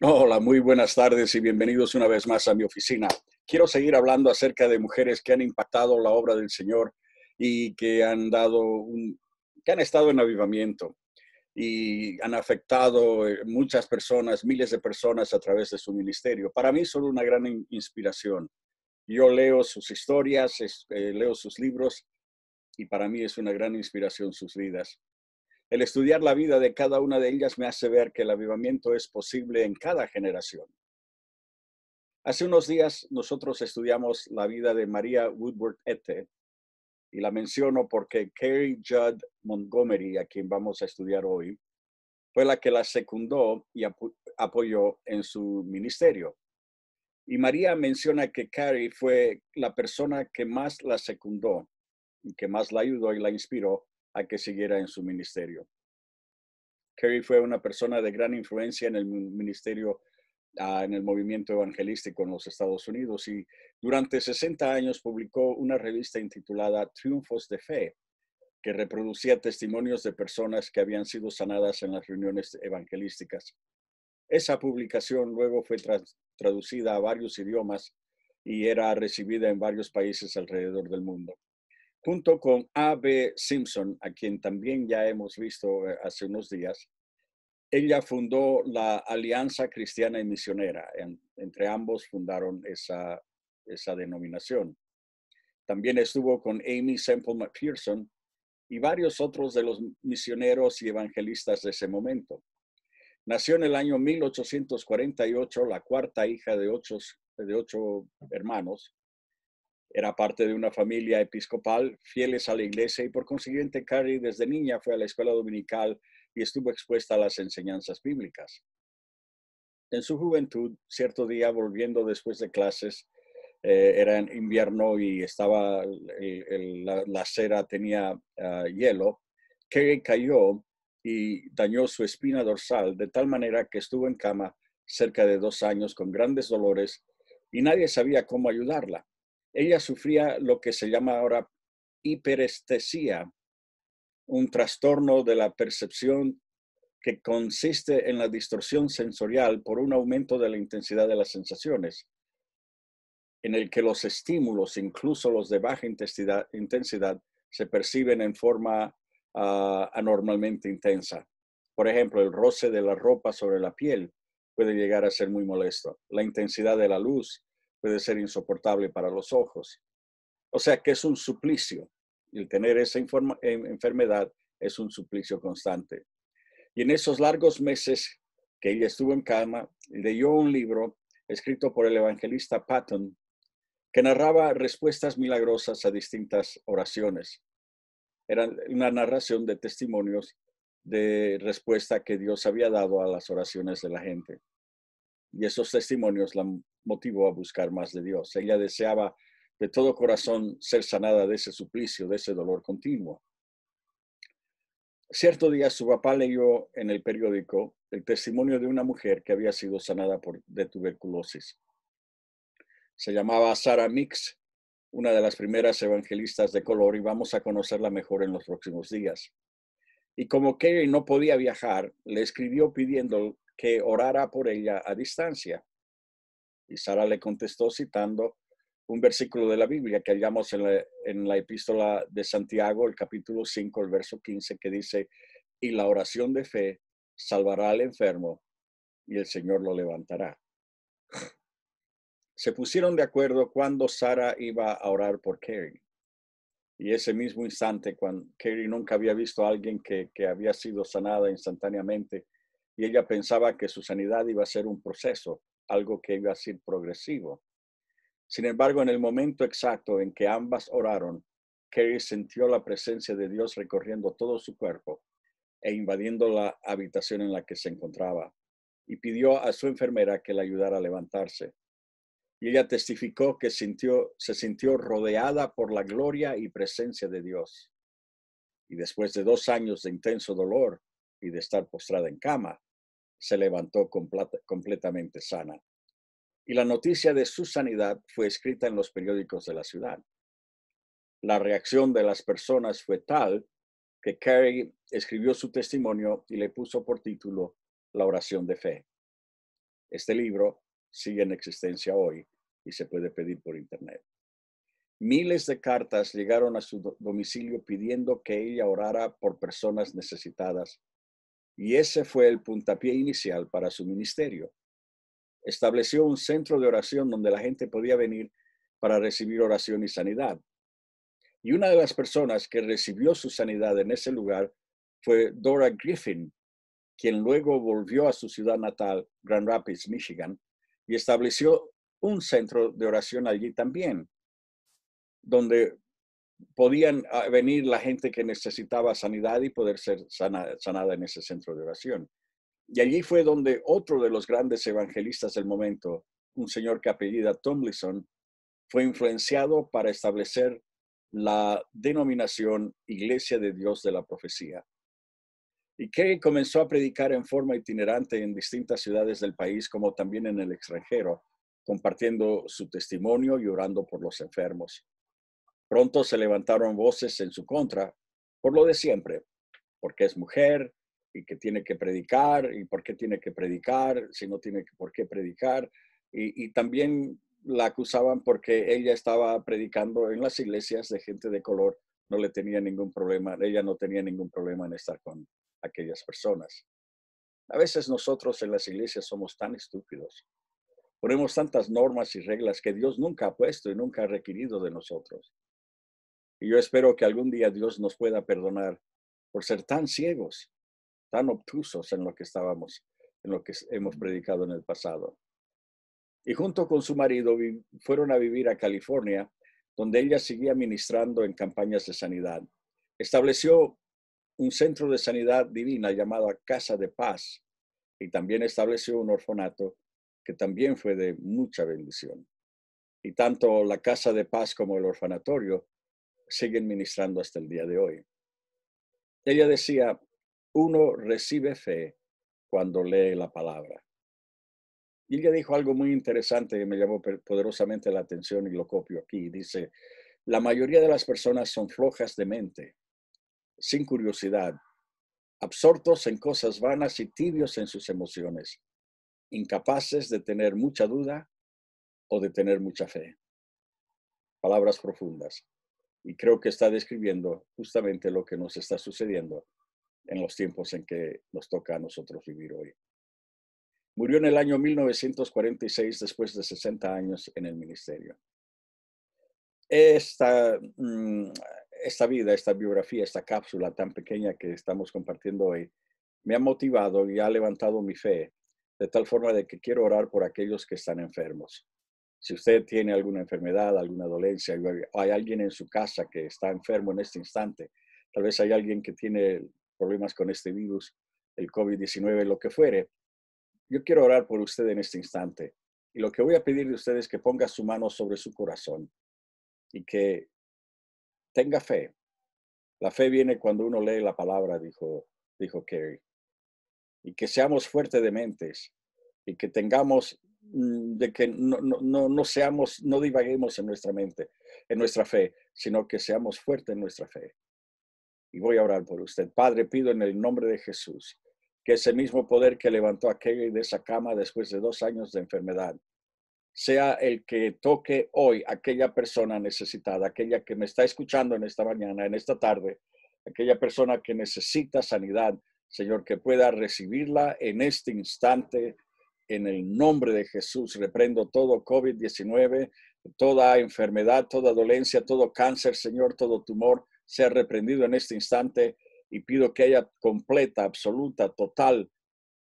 Hola, muy buenas tardes y bienvenidos una vez más a mi oficina. Quiero seguir hablando acerca de mujeres que han impactado la obra del Señor y que han dado que han estado en avivamiento y han afectado eh, muchas personas, miles de personas a través de su ministerio. Para mí son una gran inspiración. Yo leo sus historias, eh, leo sus libros y para mí es una gran inspiración sus vidas. El estudiar la vida de cada una de ellas me hace ver que el avivamiento es posible en cada generación. Hace unos días nosotros estudiamos la vida de María Woodward Ette y la menciono porque Carrie Judd Montgomery, a quien vamos a estudiar hoy, fue la que la secundó y apoyó en su ministerio. Y María menciona que Carrie fue la persona que más la secundó y que más la ayudó y la inspiró a que siguiera en su ministerio. Kerry fue una persona de gran influencia en el ministerio, ah, en el movimiento evangelístico en los Estados Unidos y durante 60 años publicó una revista intitulada Triunfos de Fe, que reproducía testimonios de personas que habían sido sanadas en las reuniones evangelísticas. Esa publicación luego fue traducida a varios idiomas y era recibida en varios países alrededor del mundo junto con A.B. Simpson, a quien también ya hemos visto eh, hace unos días, ella fundó la Alianza Cristiana y Misionera. entre ambos fundaron esa, denominación. También estuvo con Amy Semple McPherson y varios otros de los misioneros y evangelistas de ese momento. Nació en el año 1848, la cuarta hija de ocho hermanos, era parte de una familia episcopal, fieles a la iglesia y por consiguiente Carrie desde niña fue a la escuela dominical y estuvo expuesta a las enseñanzas bíblicas. En su juventud, cierto día volviendo después de clases, eh, era invierno y estaba eh, la, cera tenía ah, hielo, Carrie cayó y dañó su espina dorsal de tal manera que estuvo en cama cerca de dos años con grandes dolores y nadie sabía cómo ayudarla. Ella sufría lo que se llama ahora hiperestesia, un trastorno de la percepción que consiste en la distorsión sensorial por un aumento de la intensidad de las sensaciones, en el que los estímulos, incluso los de baja intensidad, se perciben en forma ah, anormalmente intensa. Por ejemplo, el roce de la ropa sobre la piel puede llegar a ser muy molesto, la intensidad de la luz, puede ser insoportable para los ojos. O sea que es un suplicio. El tener esa eh, enfermedad es un suplicio constante. Y en esos largos meses que ella estuvo en cama, leyó un libro escrito por el evangelista Patton que narraba respuestas milagrosas a distintas oraciones. Era una narración de testimonios de respuesta que Dios había dado a las oraciones de la gente. Y esos testimonios la motivo a buscar más de Dios. Ella deseaba de todo corazón ser sanada de ese suplicio, de ese dolor continuo. Cierto día su papá leyó en el periódico el testimonio de una mujer que había sido sanada por, de tuberculosis. Se llamaba Sara Mix, una de las primeras evangelistas de color, y vamos a conocerla mejor en los próximos días. Y como Kelly no podía viajar, le escribió pidiendo que orara por ella a distancia. Y Sara le contestó citando un versículo de la Biblia que hallamos en la, epístola de Santiago, el capítulo 5, el verso 15, que dice, y la oración de fe salvará al enfermo y el Señor lo levantará. Se pusieron de acuerdo cuando Sara iba a orar por Kerry. Y ese mismo instante, cuando Kerry nunca había visto a alguien que había sido sanada instantáneamente, y ella pensaba que su sanidad iba a ser un proceso, algo que iba a ser progresivo. Sin embargo, en el momento exacto en que ambas oraron, Kerry sintió la presencia de Dios recorriendo todo su cuerpo e invadiendo la habitación en la que se encontraba, y pidió a su enfermera que la ayudara a levantarse. Y ella testificó que se sintió rodeada por la gloria y presencia de Dios. Y después de dos años de intenso dolor y de estar postrada en cama, se levantó completamente sana. Y la noticia de su sanidad fue escrita en los periódicos de la ciudad. La reacción de las personas fue tal que Carey escribió su testimonio y le puso por título La oración de fe. Este libro sigue en existencia hoy y se puede pedir por internet. Miles de cartas llegaron a su domicilio pidiendo que ella orara por personas necesitadas y ese fue el puntapié inicial para su ministerio. Estableció un centro de oración donde la gente podía venir para recibir oración y sanidad. Y una de las personas que recibió su sanidad en ese lugar fue Dora Griffin, quien luego volvió a su ciudad natal, Grand Rapids, Michigan, y estableció un centro de oración allí también, donde podían ah, venir la gente que necesitaba sanidad y poder ser sanada en ese centro de oración. Y allí fue donde otro de los grandes evangelistas del momento, un señor que apellida Tomlinson, fue influenciado para establecer la denominación Iglesia de Dios de la Profecía. Y que comenzó a predicar en forma itinerante en distintas ciudades del país, como también en el extranjero, compartiendo su testimonio y orando por los enfermos. Pronto se levantaron voces en su contra por lo de siempre, porque es mujer y que tiene que predicar y por qué tiene que predicar si no tiene por qué predicar. Y, también la acusaban porque ella estaba predicando en las iglesias de gente de color, no le tenía ningún problema, ella no tenía ningún problema en estar con aquellas personas. A veces nosotros en las iglesias somos tan estúpidos. Ponemos tantas normas y reglas que Dios nunca ha puesto y nunca ha requerido de nosotros. Y yo espero que algún día Dios nos pueda perdonar por ser tan ciegos, tan obtusos en lo que estábamos, en lo que hemos predicado en el pasado. Y junto con su marido fueron a vivir a California, donde ella seguía ministrando en campañas de sanidad. Estableció un centro de sanidad divina llamado Casa de Paz y también estableció un orfanato que también fue de mucha bendición. Y tanto la Casa de Paz como el orfanatorio siguen ministrando hasta el día de hoy. Ella decía, uno recibe fe cuando lee la palabra. Y ella dijo algo muy interesante que me llamó poderosamente la atención y lo copio aquí. Dice, la mayoría de las personas son flojas de mente, sin curiosidad, absortos en cosas vanas y tibios en sus emociones, incapaces de tener mucha duda o de tener mucha fe. Palabras profundas. Y creo que está describiendo justamente lo que nos está sucediendo en los tiempos en que nos toca a nosotros vivir hoy. Murió en el año 1946 después de 60 años en el ministerio. Esta, mm, esta vida, esta biografía, esta cápsula tan pequeña que estamos compartiendo hoy, me ha motivado y ha levantado mi fe, de tal forma de que quiero orar por aquellos que están enfermos. Si usted tiene alguna enfermedad, alguna dolencia, hay alguien en su casa que está enfermo en este instante, tal vez hay alguien que tiene problemas con este virus, el COVID-19, lo que fuere, yo quiero orar por usted en este instante. Y lo que voy a pedir de usted es que ponga su mano sobre su corazón y que tenga fe. La fe viene cuando uno lee la palabra, dijo, dijo Kerry. Y que seamos fuertes de mentes y que tengamos Mm, de que no, no, no, seamos, no divaguemos en nuestra mente, en nuestra fe, sino que seamos fuertes en nuestra fe. Y voy a orar por usted. Padre, pido en el nombre de Jesús que ese mismo poder que levantó a de esa cama después de dos años de enfermedad, sea el que toque hoy aquella persona necesitada, aquella que me está escuchando en esta mañana, en esta tarde, aquella persona que necesita sanidad, Señor, que pueda recibirla en este instante en el nombre de Jesús reprendo todo COVID-19, toda enfermedad, toda dolencia, todo cáncer, Señor, todo tumor, sea reprendido en este instante y pido que haya completa, absoluta, total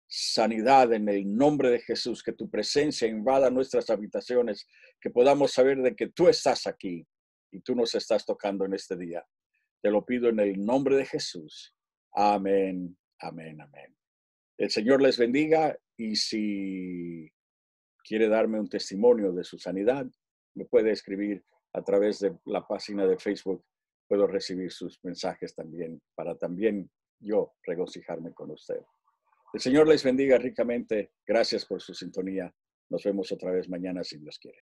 sanidad en el nombre de Jesús, que tu presencia invada nuestras habitaciones, que podamos saber de que tú estás aquí y tú nos estás tocando en este día. Te lo pido en el nombre de Jesús. Amén, amén, amén. El Señor les bendiga y si quiere darme un testimonio de su sanidad, me puede escribir a través de la página de Facebook. Puedo recibir sus mensajes también para también yo regocijarme con usted. El Señor les bendiga ricamente. Gracias por su sintonía. Nos vemos otra vez mañana si Dios quiere.